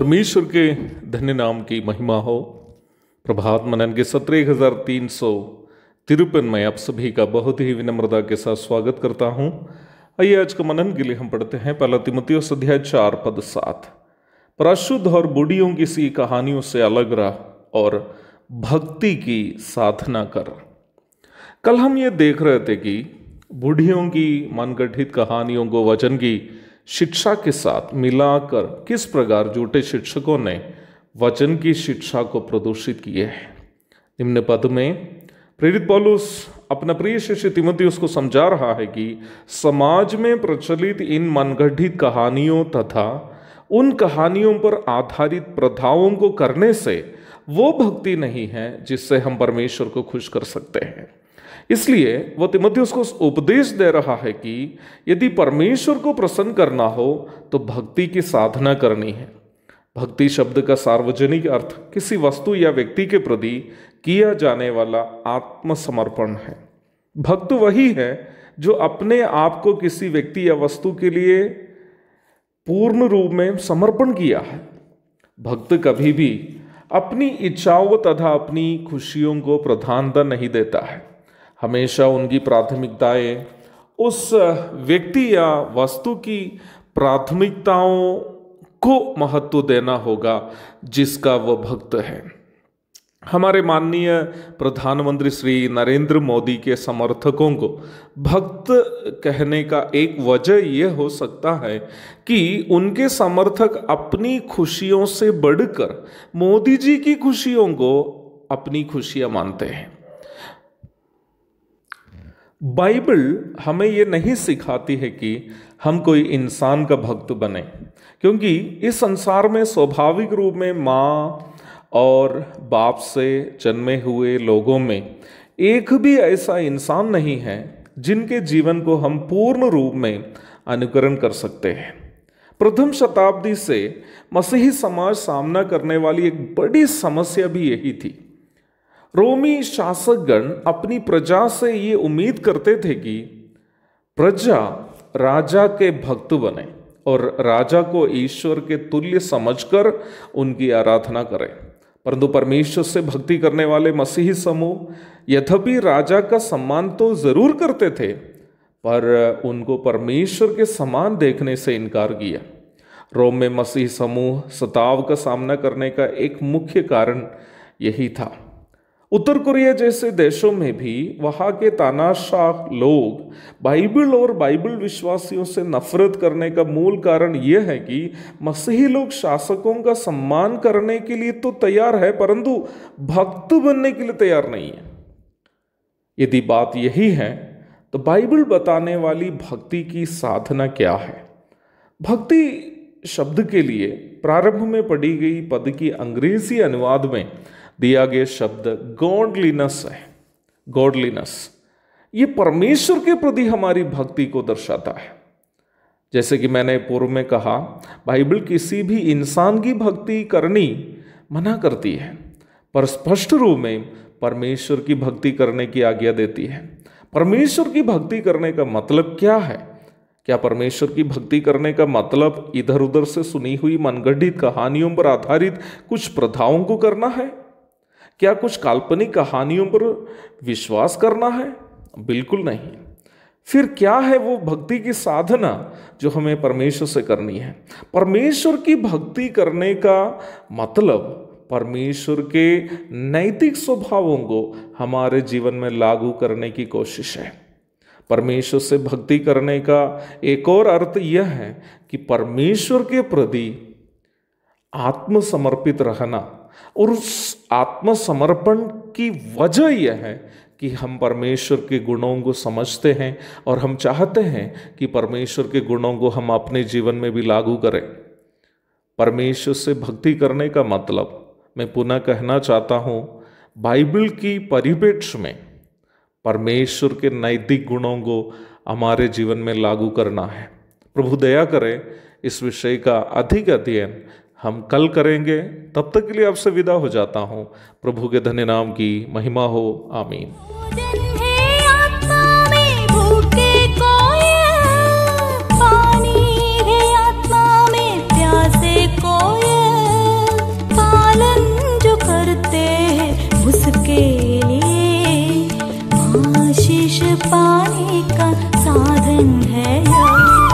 परमेश्वर के धन्य नाम की महिमा हो प्रभात मनन के सत्रह एक हज़ार तीन सौ तिरपन में आप सभी का बहुत ही विनम्रता के साथ स्वागत करता हूँ आइए आज का मनन के लिए हम पढ़ते हैं पहला तिमतियों अध्याय चार पद सात प्राशुद्ध और बूढ़ियों की सी कहानियों से अलग रह और भक्ति की साधना कर कल हम ये देख रहे थे कि बूढ़ियों की मनगठित कहानियों को वचन की शिक्षा के साथ मिलाकर किस प्रकार झूठे शिक्षकों ने वचन की शिक्षा को प्रदूषित किए है निम्न पद में प्रेरित पॉलुस अपना प्रिय शिष्य तिमति उसको समझा रहा है कि समाज में प्रचलित इन मनगढ़ित कहानियों तथा उन कहानियों पर आधारित प्रथाओं को करने से वो भक्ति नहीं है जिससे हम परमेश्वर को खुश कर सकते हैं इसलिए वह तिमध्युस उसको उपदेश दे रहा है कि यदि परमेश्वर को प्रसन्न करना हो तो भक्ति की साधना करनी है भक्ति शब्द का सार्वजनिक अर्थ किसी वस्तु या व्यक्ति के प्रति किया जाने वाला आत्मसमर्पण है भक्त वही है जो अपने आप को किसी व्यक्ति या वस्तु के लिए पूर्ण रूप में समर्पण किया है भक्त कभी भी अपनी इच्छाओं तथा अपनी खुशियों को प्रधानता नहीं देता है हमेशा उनकी प्राथमिकताएं उस व्यक्ति या वस्तु की प्राथमिकताओं को महत्व देना होगा जिसका वह भक्त है हमारे माननीय प्रधानमंत्री श्री नरेंद्र मोदी के समर्थकों को भक्त कहने का एक वजह यह हो सकता है कि उनके समर्थक अपनी खुशियों से बढ़कर मोदी जी की खुशियों को अपनी खुशियां मानते हैं बाइबल हमें ये नहीं सिखाती है कि हम कोई इंसान का भक्त बने क्योंकि इस संसार में स्वाभाविक रूप में माँ और बाप से जन्मे हुए लोगों में एक भी ऐसा इंसान नहीं है जिनके जीवन को हम पूर्ण रूप में अनुकरण कर सकते हैं प्रथम शताब्दी से मसीही समाज सामना करने वाली एक बड़ी समस्या भी यही थी रोमी शासकगण अपनी प्रजा से ये उम्मीद करते थे कि प्रजा राजा के भक्त बने और राजा को ईश्वर के तुल्य समझकर उनकी आराधना करें परंतु परमेश्वर से भक्ति करने वाले मसीही समूह यद्यपि राजा का सम्मान तो जरूर करते थे पर उनको परमेश्वर के समान देखने से इनकार किया रोम में मसीह समूह सताव का सामना करने का एक मुख्य कारण यही था उत्तर कोरिया जैसे देशों में भी वहाँ के तानाशाह लोग बाइबल और बाइबल विश्वासियों से नफरत करने का मूल कारण यह है कि मसीही लोग शासकों का सम्मान करने के लिए तो तैयार है परंतु भक्त बनने के लिए तैयार नहीं है यदि बात यही है तो बाइबल बताने वाली भक्ति की साधना क्या है भक्ति शब्द के लिए प्रारंभ में पढ़ी गई पद की अंग्रेजी अनुवाद में दिया गया शब्द गॉडलीनेस है गॉडलीनेस ये परमेश्वर के प्रति हमारी भक्ति को दर्शाता है जैसे कि मैंने पूर्व में कहा बाइबल किसी भी इंसान की भक्ति करनी मना करती है पर स्पष्ट रूप में परमेश्वर की भक्ति करने की आज्ञा देती है परमेश्वर की भक्ति करने का मतलब क्या है क्या परमेश्वर की भक्ति करने का मतलब इधर उधर से सुनी हुई मनगढ़ित कहानियों पर आधारित कुछ प्रथाओं को करना है क्या कुछ काल्पनिक कहानियों पर विश्वास करना है बिल्कुल नहीं फिर क्या है वो भक्ति की साधना जो हमें परमेश्वर से करनी है परमेश्वर की भक्ति करने का मतलब परमेश्वर के नैतिक स्वभावों को हमारे जीवन में लागू करने की कोशिश है परमेश्वर से भक्ति करने का एक और अर्थ यह है कि परमेश्वर के प्रति आत्मसमर्पित रहना और उस आत्मसमर्पण की वजह यह है कि हम परमेश्वर के गुणों को समझते हैं और हम चाहते हैं कि परमेश्वर के गुणों को हम अपने जीवन में भी लागू करें परमेश्वर से भक्ति करने का मतलब मैं पुनः कहना चाहता हूँ बाइबल की परिपेक्ष में परमेश्वर के नैतिक गुणों को हमारे जीवन में लागू करना है प्रभु दया करें इस विषय का अधिक अध्ययन हम कल करेंगे तब तक के लिए आपसे विदा हो जाता हूँ प्रभु के धन्य नाम की महिमा हो आमीन पानी का साधन है या